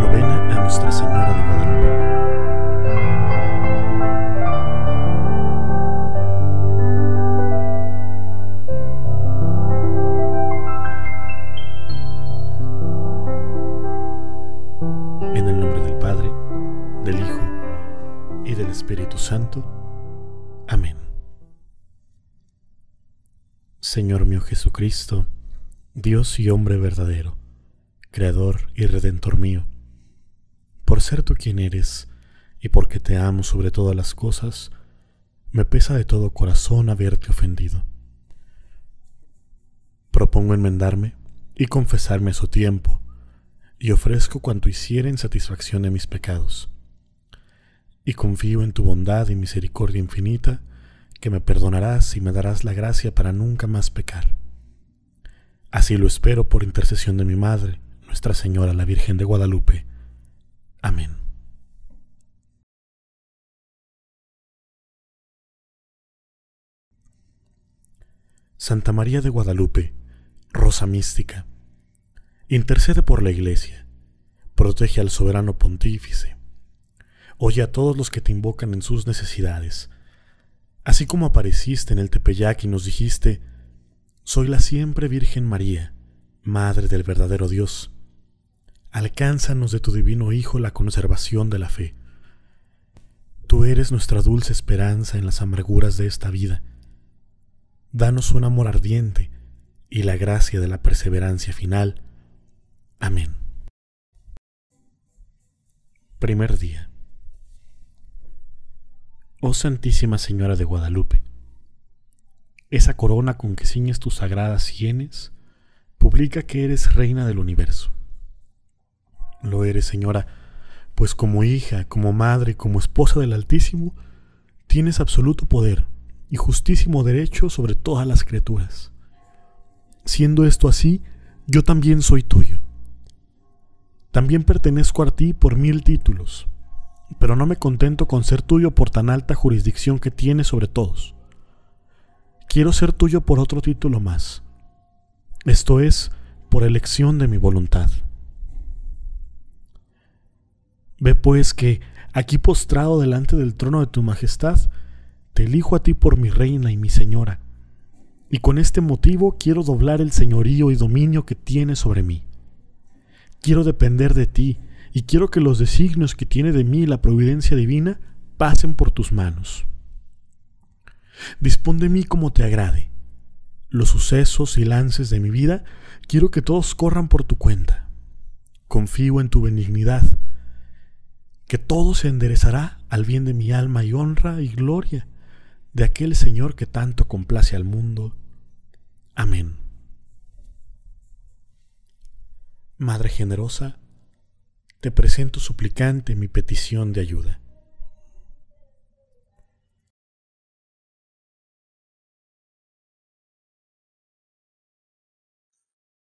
Novena a Nuestra Señora de Guadalupe. En el nombre del Padre, del Hijo y del Espíritu Santo. Amén. Señor mío Jesucristo, Dios y hombre verdadero, Creador y Redentor mío, por ser tú quien eres y porque te amo sobre todas las cosas, me pesa de todo corazón haberte ofendido. Propongo enmendarme y confesarme a su tiempo, y ofrezco cuanto hiciera en satisfacción de mis pecados. Y confío en tu bondad y misericordia infinita, que me perdonarás y me darás la gracia para nunca más pecar. Así lo espero por intercesión de mi Madre, Nuestra Señora la Virgen de Guadalupe. Amén. Santa María de Guadalupe, Rosa Mística, intercede por la Iglesia, protege al soberano pontífice, oye a todos los que te invocan en sus necesidades, así como apareciste en el Tepeyac y nos dijiste, soy la siempre Virgen María, Madre del verdadero Dios. Alcánzanos de tu divino Hijo la conservación de la fe. Tú eres nuestra dulce esperanza en las amarguras de esta vida. Danos un amor ardiente y la gracia de la perseverancia final. Amén. Primer día. Oh Santísima Señora de Guadalupe, esa corona con que ciñes tus sagradas sienes, publica que eres reina del universo. Lo eres, señora, pues como hija, como madre, como esposa del Altísimo, tienes absoluto poder y justísimo derecho sobre todas las criaturas. Siendo esto así, yo también soy tuyo. También pertenezco a ti por mil títulos, pero no me contento con ser tuyo por tan alta jurisdicción que tienes sobre todos quiero ser tuyo por otro título más, esto es, por elección de mi voluntad. Ve pues que, aquí postrado delante del trono de tu majestad, te elijo a ti por mi reina y mi señora, y con este motivo quiero doblar el señorío y dominio que tienes sobre mí. Quiero depender de ti, y quiero que los designios que tiene de mí la providencia divina pasen por tus manos. Dispón de mí como te agrade. Los sucesos y lances de mi vida quiero que todos corran por tu cuenta. Confío en tu benignidad, que todo se enderezará al bien de mi alma y honra y gloria de aquel Señor que tanto complace al mundo. Amén. Madre generosa, te presento suplicante mi petición de ayuda.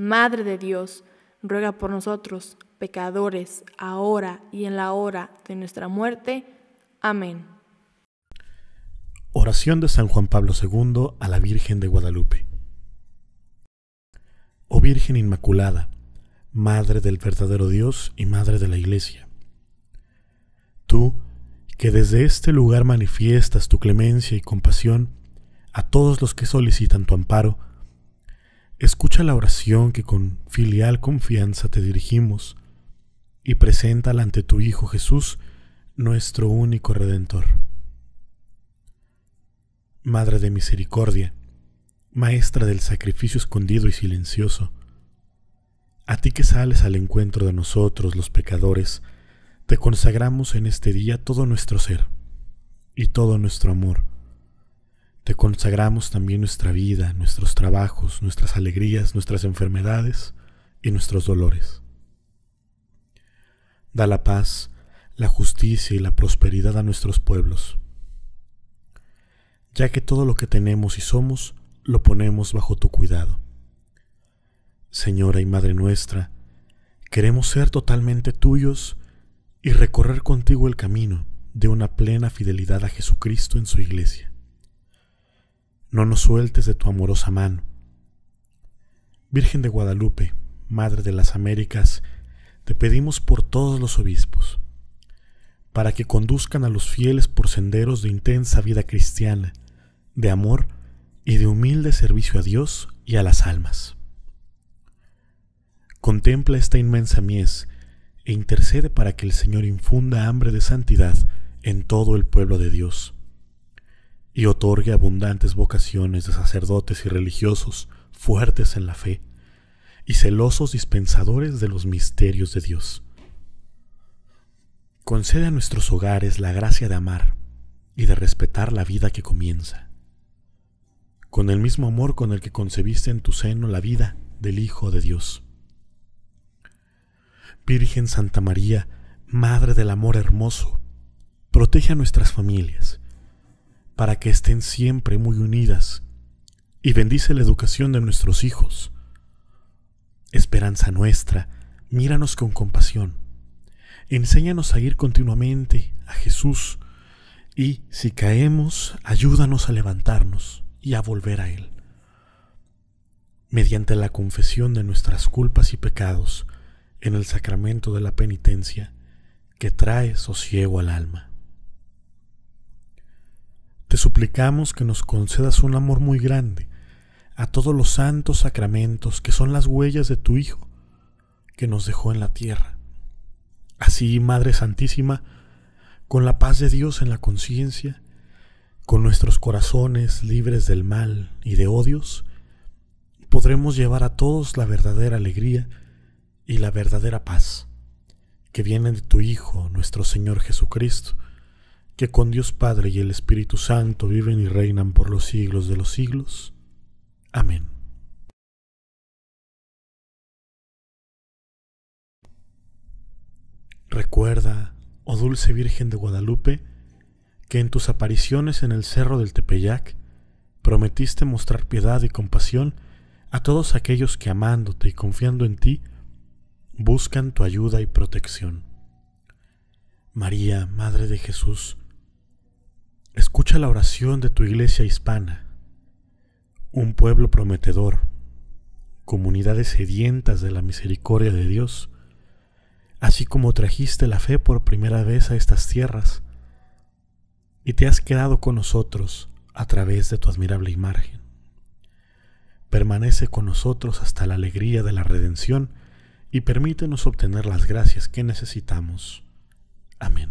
Madre de Dios, ruega por nosotros, pecadores, ahora y en la hora de nuestra muerte. Amén. Oración de San Juan Pablo II a la Virgen de Guadalupe. Oh Virgen Inmaculada, Madre del verdadero Dios y Madre de la Iglesia. Tú, que desde este lugar manifiestas tu clemencia y compasión a todos los que solicitan tu amparo, Escucha la oración que con filial confianza te dirigimos y preséntala ante tu Hijo Jesús, nuestro único Redentor. Madre de Misericordia, Maestra del sacrificio escondido y silencioso, a ti que sales al encuentro de nosotros los pecadores, te consagramos en este día todo nuestro ser y todo nuestro amor te consagramos también nuestra vida, nuestros trabajos, nuestras alegrías, nuestras enfermedades y nuestros dolores. Da la paz, la justicia y la prosperidad a nuestros pueblos, ya que todo lo que tenemos y somos lo ponemos bajo tu cuidado. Señora y Madre nuestra, queremos ser totalmente tuyos y recorrer contigo el camino de una plena fidelidad a Jesucristo en su iglesia no nos sueltes de tu amorosa mano. Virgen de Guadalupe, Madre de las Américas, te pedimos por todos los obispos, para que conduzcan a los fieles por senderos de intensa vida cristiana, de amor y de humilde servicio a Dios y a las almas. Contempla esta inmensa mies e intercede para que el Señor infunda hambre de santidad en todo el pueblo de Dios y otorgue abundantes vocaciones de sacerdotes y religiosos fuertes en la fe y celosos dispensadores de los misterios de Dios. Concede a nuestros hogares la gracia de amar y de respetar la vida que comienza, con el mismo amor con el que concebiste en tu seno la vida del Hijo de Dios. Virgen Santa María, Madre del Amor Hermoso, protege a nuestras familias, para que estén siempre muy unidas y bendice la educación de nuestros hijos. Esperanza nuestra, míranos con compasión. Enséñanos a ir continuamente a Jesús y, si caemos, ayúdanos a levantarnos y a volver a Él. Mediante la confesión de nuestras culpas y pecados en el sacramento de la penitencia, que trae sosiego al alma te suplicamos que nos concedas un amor muy grande a todos los santos sacramentos que son las huellas de tu Hijo que nos dejó en la tierra. Así, Madre Santísima, con la paz de Dios en la conciencia, con nuestros corazones libres del mal y de odios, podremos llevar a todos la verdadera alegría y la verdadera paz que viene de tu Hijo, nuestro Señor Jesucristo, que con Dios Padre y el Espíritu Santo viven y reinan por los siglos de los siglos. Amén. Recuerda, oh dulce Virgen de Guadalupe, que en tus apariciones en el cerro del Tepeyac prometiste mostrar piedad y compasión a todos aquellos que amándote y confiando en ti buscan tu ayuda y protección. María, Madre de Jesús, Escucha la oración de tu iglesia hispana, un pueblo prometedor, comunidades sedientas de la misericordia de Dios, así como trajiste la fe por primera vez a estas tierras y te has quedado con nosotros a través de tu admirable imagen. Permanece con nosotros hasta la alegría de la redención y permítenos obtener las gracias que necesitamos. Amén.